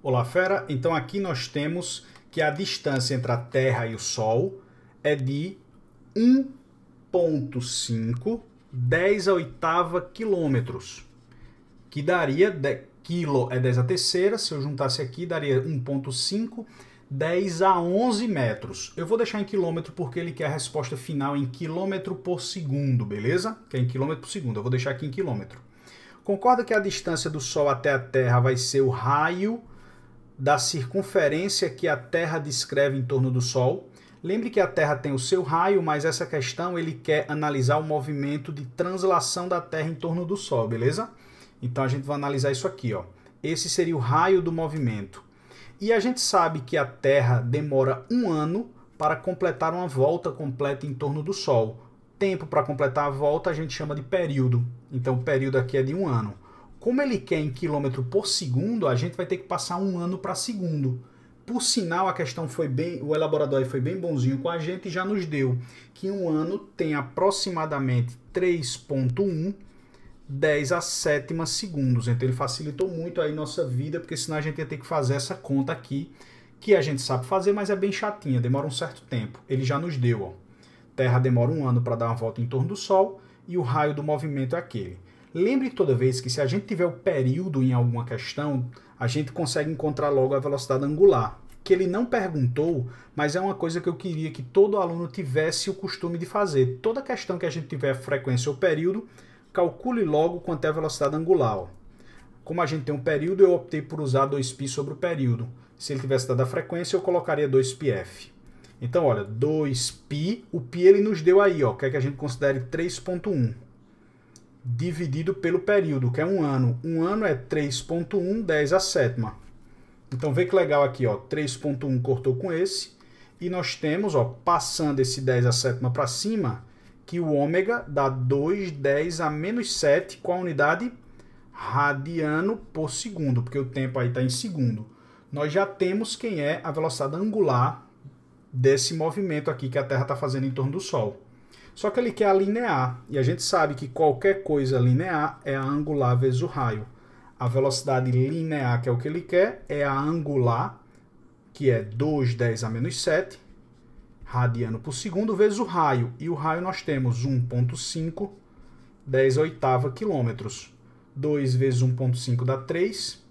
Olá, fera! Então aqui nós temos que a distância entre a Terra e o Sol é de 1.5 10 a oitava quilômetros, que daria, de, quilo é 10 a terceira, se eu juntasse aqui daria 1.5, 10 a 11 metros. Eu vou deixar em quilômetro porque ele quer a resposta final em quilômetro por segundo, beleza? Que é em quilômetro por segundo, eu vou deixar aqui em quilômetro. Concorda que a distância do Sol até a Terra vai ser o raio da circunferência que a Terra descreve em torno do Sol. Lembre que a Terra tem o seu raio, mas essa questão ele quer analisar o movimento de translação da Terra em torno do Sol, beleza? Então a gente vai analisar isso aqui, ó. Esse seria o raio do movimento. E a gente sabe que a Terra demora um ano para completar uma volta completa em torno do Sol. Tempo para completar a volta a gente chama de período. Então o período aqui é de um ano. Como ele quer em quilômetro por segundo, a gente vai ter que passar um ano para segundo. Por sinal, a questão foi bem, o elaborador foi bem bonzinho com a gente e já nos deu que um ano tem aproximadamente 3.1 10 a sétima segundos. Então ele facilitou muito aí nossa vida, porque senão a gente ia ter que fazer essa conta aqui, que a gente sabe fazer, mas é bem chatinha, demora um certo tempo. Ele já nos deu, ó. Terra demora um ano para dar uma volta em torno do Sol e o raio do movimento é aquele. Lembre toda vez que se a gente tiver o período em alguma questão, a gente consegue encontrar logo a velocidade angular, que ele não perguntou, mas é uma coisa que eu queria que todo aluno tivesse o costume de fazer. Toda questão que a gente tiver frequência ou período, calcule logo quanto é a velocidade angular. Como a gente tem um período, eu optei por usar 2π sobre o período. Se ele tivesse dado a frequência, eu colocaria 2πf. Então, olha, 2π, o π ele nos deu aí, ó, quer é que a gente considere 3.1 dividido pelo período, que é um ano. Um ano é 3.1, 10 a sétima. Então vê que legal aqui, ó, 3.1 cortou com esse, e nós temos, ó, passando esse 10 a sétima para cima, que o ômega dá 2, 10 a menos 7 com a unidade radiano por segundo, porque o tempo aí está em segundo. Nós já temos quem é a velocidade angular desse movimento aqui que a Terra está fazendo em torno do Sol. Só que ele quer a linear, e a gente sabe que qualquer coisa linear é a angular vezes o raio. A velocidade linear, que é o que ele quer, é a angular, que é 2 10 a menos 7, radiano por segundo, vezes o raio. E o raio nós temos 1.5 10 a oitava quilômetros. 2 vezes 1.5 dá 3.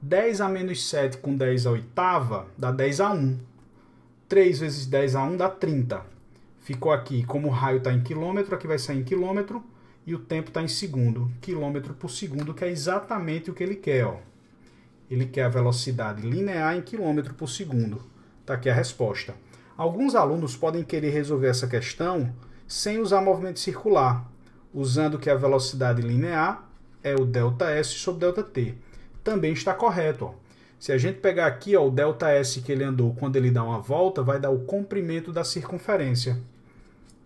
10 a menos 7 com 10 a oitava dá 10 a 1. 3 vezes 10 a 1 dá 30. Ficou aqui, como o raio está em quilômetro, aqui vai sair em quilômetro e o tempo está em segundo, quilômetro por segundo, que é exatamente o que ele quer. Ó. Ele quer a velocidade linear em quilômetro por segundo. Está aqui a resposta. Alguns alunos podem querer resolver essa questão sem usar movimento circular, usando que a velocidade linear é o ΔS sobre ΔT. Também está correto. Ó. Se a gente pegar aqui ó, o ΔS que ele andou quando ele dá uma volta, vai dar o comprimento da circunferência,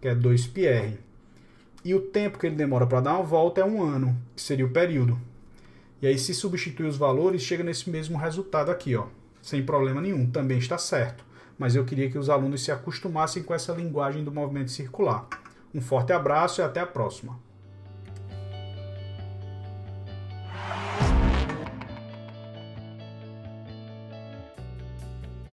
que é 2πr. E o tempo que ele demora para dar uma volta é um ano, que seria o período. E aí, se substituir os valores, chega nesse mesmo resultado aqui, ó, sem problema nenhum, também está certo. Mas eu queria que os alunos se acostumassem com essa linguagem do movimento circular. Um forte abraço e até a próxima!